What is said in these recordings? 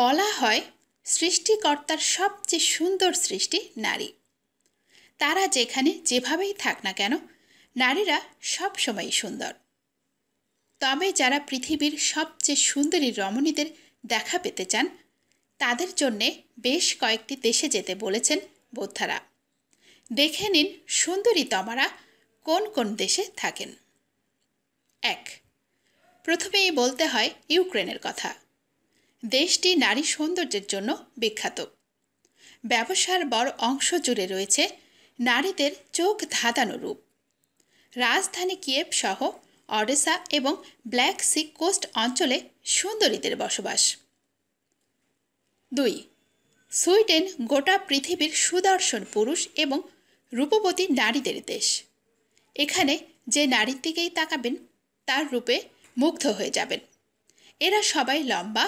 বলা হয় সৃষ্টিকর্তার সবচেয়ে সুন্দর সৃষ্টি নারী তারা যেখানে যেভাবেই থাক না কেন নারীরা সবসময়ই সুন্দর তবে যারা পৃথিবীর সবচেয়ে সুন্দরী রমণীদের দেখা পেতে চান তাদের জন্যে বেশ কয়েকটি দেশে যেতে বলেছেন বোদ্ধারা দেখে নিন সুন্দরী তমারা কোন কোন দেশে থাকেন এক প্রথমেই বলতে হয় ইউক্রেনের কথা দেশটি নারী সৌন্দর্যের জন্য বিখ্যাত ব্যবসার বড় অংশ জুড়ে রয়েছে নারীদের চোখ ধাঁধানো রূপ রাজধানী কিয়েব সহ অডেসা এবং ব্ল্যাক সি কোস্ট অঞ্চলে সুন্দরীদের বসবাস দুই সুইডেন গোটা পৃথিবীর সুদর্শন পুরুষ এবং রূপবতী নারীদের দেশ এখানে যে নারীর দিকেই তাকাবেন তার রূপে মুগ্ধ হয়ে যাবেন এরা সবাই লম্বা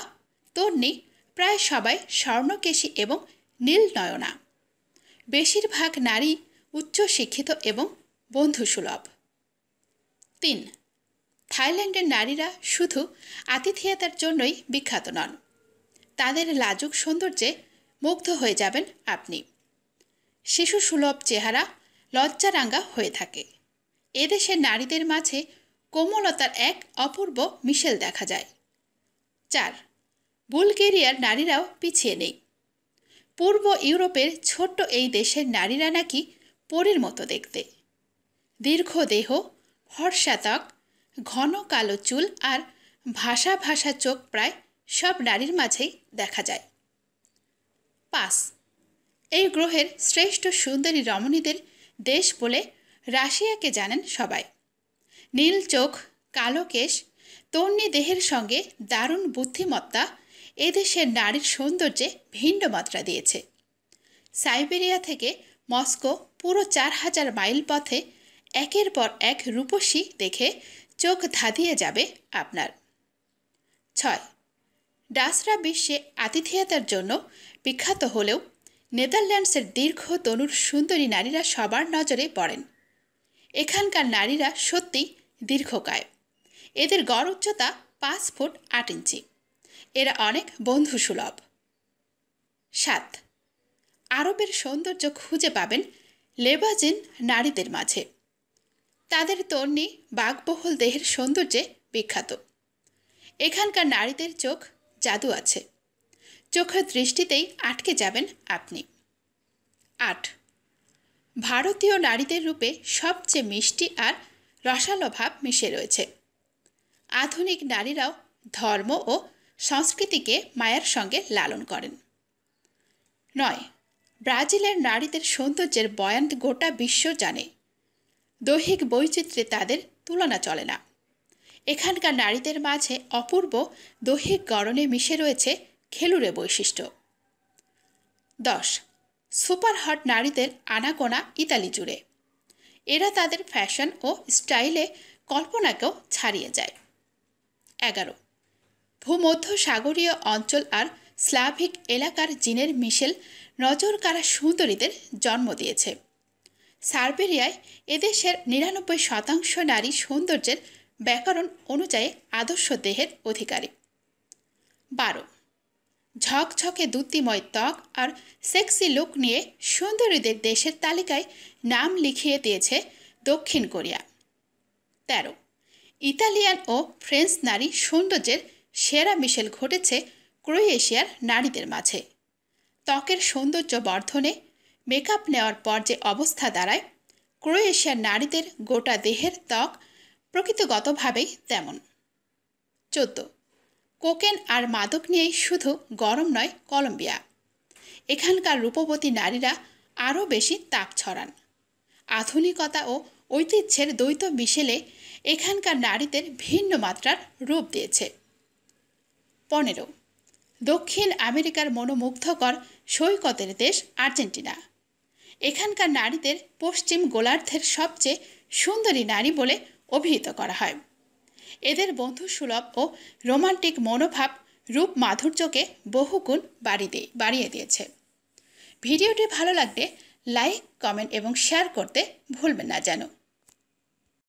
তন্নি প্রায় সবাই স্বর্ণকেশী এবং নীলনয়না বেশিরভাগ নারী উচ্চশিক্ষিত এবং বন্ধুসুলভ তিন থাইল্যান্ডের নারীরা শুধু আতিথেয়তার জন্যই বিখ্যাত নন তাদের লাজুক সৌন্দর্যে মুগ্ধ হয়ে যাবেন আপনি শিশু সুলভ চেহারা লজ্জারাঙ্গা হয়ে থাকে এদেশের নারীদের মাঝে কোমলতার এক অপূর্ব মিশেল দেখা যায় চার বুলগেরিয়ার নারীরাও পিছিয়ে নেই পূর্ব ইউরোপের ছোট্ট এই দেশের নারীরা নাকি পরের মতো দেখতে দীর্ঘ দেহ ভরসাতক ঘন কালো চুল আর ভাষা ভাষা চোখ প্রায় সব নারীর মাঝেই দেখা যায় পাস এই গ্রহের শ্রেষ্ঠ সুন্দরী রমণীদের দেশ বলে রাশিয়াকে জানেন সবাই নীল চোখ কালো কেশ তন্নি দেহের সঙ্গে দারুণ বুদ্ধিমত্তা এদেশের নারীর সৌন্দর্যে ভিন্ন মাত্রা দিয়েছে সাইবেরিয়া থেকে মস্কো পুরো চার হাজার মাইল পথে একের পর এক রূপসী দেখে চোখ ধাঁধিয়ে যাবে আপনার ছয় ডাসরা বিশ্বে আতিথেয়তার জন্য বিখ্যাত হলেও নেদারল্যান্ডসের দীর্ঘ তনুর সুন্দরী নারীরা সবার নজরে পড়েন এখানকার নারীরা সত্যি দীর্ঘকায় এদের গড় উচ্চতা পাঁচ ফুট আট ইঞ্চি এরা অনেক বন্ধুসুলভ সাত আরবের সৌন্দর্য খুঁজে পাবেন লেবাজিন নারীদের মাঝে তাদের তর্নি বাঘবহল দেহের সৌন্দর্যে বিখ্যাত এখানকার নারীদের চোখ জাদু আছে চোখের দৃষ্টিতেই আটকে যাবেন আপনি আট ভারতীয় নারীদের রূপে সবচেয়ে মিষ্টি আর রসালো ভাব মিশে রয়েছে আধুনিক নারীরাও ধর্ম ও সংস্কৃতিকে মায়ের সঙ্গে লালন করেন নয় ব্রাজিলের নারীদের সৌন্দর্যের বয়ান গোটা বিশ্ব জানে দৈহিক বৈচিত্র্যে তাদের তুলনা চলে না এখানকার নারীদের মাঝে অপূর্ব দৈহিক গড়নে মিশে রয়েছে খেলুড়ে বৈশিষ্ট্য দশ সুপার হট নারীদের আনাগোনা ইতালি জুড়ে এরা তাদের ফ্যাশন ও স্টাইলে কল্পনাকেও ছাড়িয়ে যায় এগারো ভূমধ্যসাগরীয় অঞ্চল আর স্লাভিক এলাকার জিনের মিশেল নজর কারা সুন্দরীদের জন্ম দিয়েছে সার্বেরিয়ায় এদেশের নিরানব্বই শতাংশ নারী সৌন্দর্যের ব্যাকরণ অনুযায়ী আদর্শ দেহের অধিকারী বারো ঝকঝকে দুতিময় ত্বক আর সেক্সি লুক নিয়ে সুন্দরীদের দেশের তালিকায় নাম লিখিয়ে দিয়েছে দক্ষিণ কোরিয়া তেরো ইতালিয়ান ও ফ্রেঞ্চ নারী সৌন্দর্যের সেরা মিশেল ঘটেছে ক্রোয়েশিয়ার নারীদের মাঝে ত্বকের সৌন্দর্য বর্ধনে মেকআপ নেওয়ার পর যে অবস্থা দাঁড়ায় ক্রোয়েশিয়ার নারীদের গোটা দেহের ত্বক প্রকৃতিগতভাবেই তেমন চোদ্দ কোকেন আর মাদক নিয়েই শুধু গরম নয় কলম্বিয়া এখানকার রূপবতী নারীরা আরও বেশি তাপ ছড়ান আধুনিকতা ও ঐতিহ্যের দ্বৈত মিশেলে এখানকার নারীদের ভিন্ন মাত্রার রূপ দিয়েছে পনেরো দক্ষিণ আমেরিকার মনোমুগ্ধকর সৈকতের দেশ আর্জেন্টিনা এখানকার নারীদের পশ্চিম গোলার্ধের সবচেয়ে সুন্দরী নারী বলে অভিহিত করা হয় এদের বন্ধুসুলভ ও রোমান্টিক মনোভাব রূপ মাধুর্যকে বহুগুণ বাড়িয়ে বাড়িয়ে দিয়েছে ভিডিওটি ভালো লাগলে লাইক কমেন্ট এবং শেয়ার করতে ভুলবেন না যেন